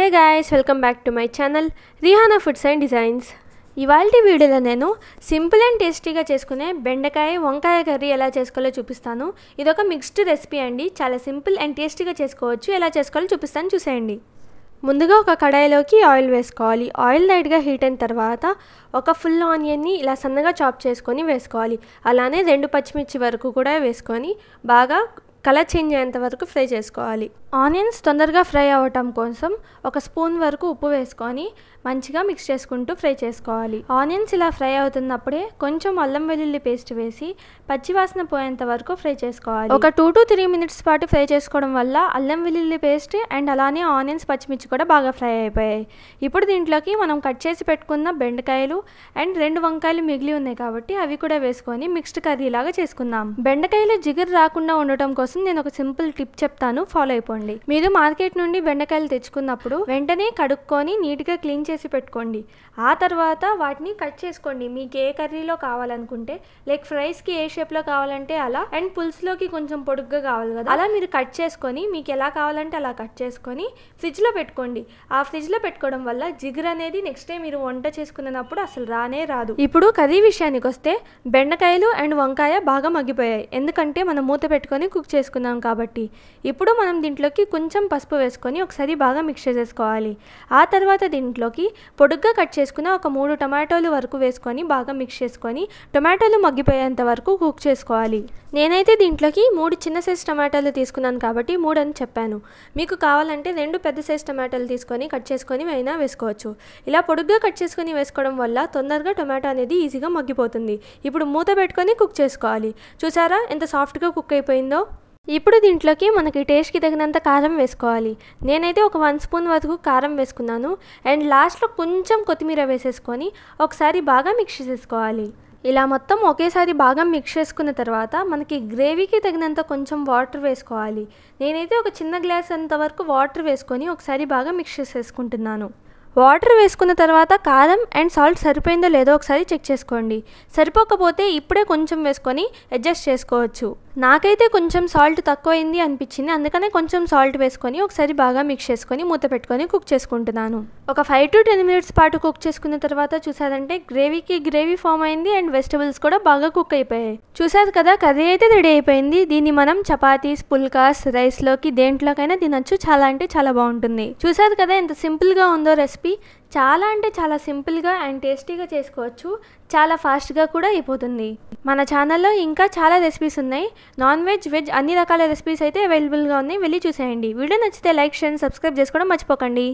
hey guys welcome back to my channel Rihana foods and designs ఇవాళ వీడియోలో నేను simple and టేస్టీగా చేసుకునే బెండకాయ వంకాయ కర్రీ ఎలా చేసుకోవాలో చూపిస్తాను ఇదొక మిక్స్డ్ రెసిపీ అండి చాలా సింపుల్ అండ్ టేస్టీగా చేసుకోవచ్చు ఎలా చేసుకోవాలో చూపిస్తాను చూసేయండి ముందుగా ఒక కడాయిలోకి ఆయిల్ వేసుకోవాలి ఆయిల్ లైట్గా హీట్ అయిన తర్వాత ఒక ఫుల్ ఆనియన్ని ఇలా సన్నగా చాప్ చేసుకొని వేసుకోవాలి అలానే రెండు పచ్చిమిర్చి వరకు కూడా వేసుకొని బాగా కలర్ చేంజ్ అయ్యేంత వరకు ఫ్రై చేసుకోవాలి ఆనియన్స్ తొందరగా ఫ్రై అవ్వటం కోసం ఒక స్పూన్ వరకు ఉప్పు వేసుకొని మంచిగా మిక్స్ చేసుకుంటూ ఫ్రై చేసుకోవాలి ఆనియన్స్ ఇలా ఫ్రై అవుతున్నప్పుడే కొంచెం అల్లం వెల్లుల్లి పేస్ట్ వేసి పచ్చివాసన పోయేంత వరకు ఫ్రై చేసుకోవాలి ఒక టూ టు త్రీ మినిట్స్ పాటు ఫ్రై చేసుకోవడం వల్ల అల్లం వెల్లుల్లి పేస్ట్ అండ్ అలానే ఆనియన్స్ పచ్చిమిర్చి కూడా బాగా ఫ్రై అయిపోయాయి ఇప్పుడు దీంట్లోకి మనం కట్ చేసి పెట్టుకున్న బెండకాయలు అండ్ రెండు వంకాయలు మిగిలి ఉన్నాయి కాబట్టి అవి కూడా వేసుకొని మిక్స్డ్ కర్రీ లాగా చేసుకుందాం బెండకాయలు జిగురు రాకుండా ఉండటం కోసం కోసం నేను ఒక సింపుల్ టిప్ చెప్తాను ఫాలో అయిపోండి మీరు మార్కెట్ నుండి బెండకాయలు తెచ్చుకున్నప్పుడు వెంటనే కడుక్కొని నీట్గా క్లీన్ చేసి పెట్టుకోండి ఆ తర్వాత వాటిని కట్ చేసుకోండి మీకు ఏ కర్రీలో కావాలనుకుంటే లైక్ ఫ్రైస్కి ఏ షేప్లో కావాలంటే అలా అండ్ పులుసులోకి కొంచెం పొడుగ్గా కావాలి కదా అలా మీరు కట్ చేసుకొని మీకు ఎలా కావాలంటే అలా కట్ చేసుకొని ఫ్రిడ్జ్లో పెట్టుకోండి ఆ ఫ్రిడ్జ్లో పెట్టుకోవడం వల్ల జిగురు అనేది నెక్స్ట్ డే మీరు వంట చేసుకున్నప్పుడు అసలు రానే రాదు ఇప్పుడు కర్రీ విషయానికి వస్తే బెండకాయలు అండ్ వంకాయ బాగా మగ్గిపోయాయి ఎందుకంటే మనం మూత పెట్టుకొని కుక్ చేసుకున్నాం కాబట్టి ఇప్పుడు మనం దీంట్లోకి కొంచెం పసుపు వేసుకొని ఒకసారి బాగా మిక్స్ చేసేసుకోవాలి ఆ తర్వాత దీంట్లోకి పొడుగ్గా కట్ చేసుకున్న ఒక మూడు టమాటోలు వరకు వేసుకొని బాగా మిక్స్ చేసుకొని టొమాటోలు మగ్గిపోయేంత వరకు కుక్ చేసుకోవాలి నేనైతే దీంట్లోకి మూడు చిన్న సైజ్ టమాటాలు తీసుకున్నాను కాబట్టి మూడు అని చెప్పాను మీకు కావాలంటే రెండు పెద్ద సైజ్ టమాటాలు తీసుకొని కట్ చేసుకొని అయినా వేసుకోవచ్చు ఇలా పొడుగ్గా కట్ చేసుకొని వేసుకోవడం వల్ల తొందరగా టొమాటో అనేది ఈజీగా మగ్గిపోతుంది ఇప్పుడు మూత పెట్టుకొని కుక్ చేసుకోవాలి చూసారా ఎంత సాఫ్ట్గా కుక్ అయిపోయిందో ఇప్పుడు దీంట్లోకి మనకి టేస్ట్కి తగినంత కారం వేసుకోవాలి నేనైతే ఒక వన్ స్పూన్ వరకు కారం వేసుకున్నాను అండ్ లాస్ట్లో కొంచెం కొత్తిమీర వేసేసుకొని ఒకసారి బాగా మిక్స్ చేసేసుకోవాలి ఇలా మొత్తం ఒకేసారి బాగా మిక్స్ చేసుకున్న తర్వాత మనకి గ్రేవీకి తగినంత కొంచెం వాటర్ వేసుకోవాలి నేనైతే ఒక చిన్న గ్లాస్ అంత వరకు వాటర్ వేసుకొని ఒకసారి బాగా మిక్స్ చేసేసుకుంటున్నాను వాటర్ వేసుకున్న తర్వాత కారం అండ్ సాల్ట్ సరిపోయిందో లేదో ఒకసారి చెక్ చేసుకోండి సరిపోకపోతే ఇప్పుడే కొంచెం వేసుకొని అడ్జస్ట్ చేసుకోవచ్చు నాకైతే కొంచెం సాల్ట్ తక్కువైంది అనిపించింది అందుకనే కొంచెం సాల్ట్ వేసుకొని ఒకసారి బాగా మిక్స్ చేసుకొని మూత పెట్టుకొని కుక్ చేసుకుంటున్నాను ఒక ఫైవ్ టు టెన్ మినిట్స్ పాటు కుక్ చేసుకున్న తర్వాత చూసారంటే గ్రేవీకి గ్రేవీ ఫామ్ అయింది అండ్ వెజిటబుల్స్ కూడా బాగా కుక్ అయిపోయాయి చూసారు కదా కర్రీ అయితే రెడీ అయిపోయింది దీన్ని మనం చపాతీస్ పుల్కాస్ రైస్లోకి దేంట్లోకైనా తినచ్చు చాలా అంటే చాలా బాగుంటుంది చూసారు కదా ఎంత సింపుల్గా ఉందో రెసిపీ చాలా అంటే చాలా సింపుల్గా అండ్ టేస్టీగా చేసుకోవచ్చు చాలా ఫాస్ట్గా కూడా అయిపోతుంది మన ఛానల్లో ఇంకా చాలా రెసిపీస్ ఉన్నాయి నాన్ వెజ్ వెజ్ అన్ని రకాల రెసిపీస్ అయితే అవైలబుల్గా ఉన్నాయి వెళ్ళి చూసేయండి వీడియో నచ్చితే లైక్ షేర్ సబ్స్క్రైబ్ చేసుకోవడం మర్చిపోకండి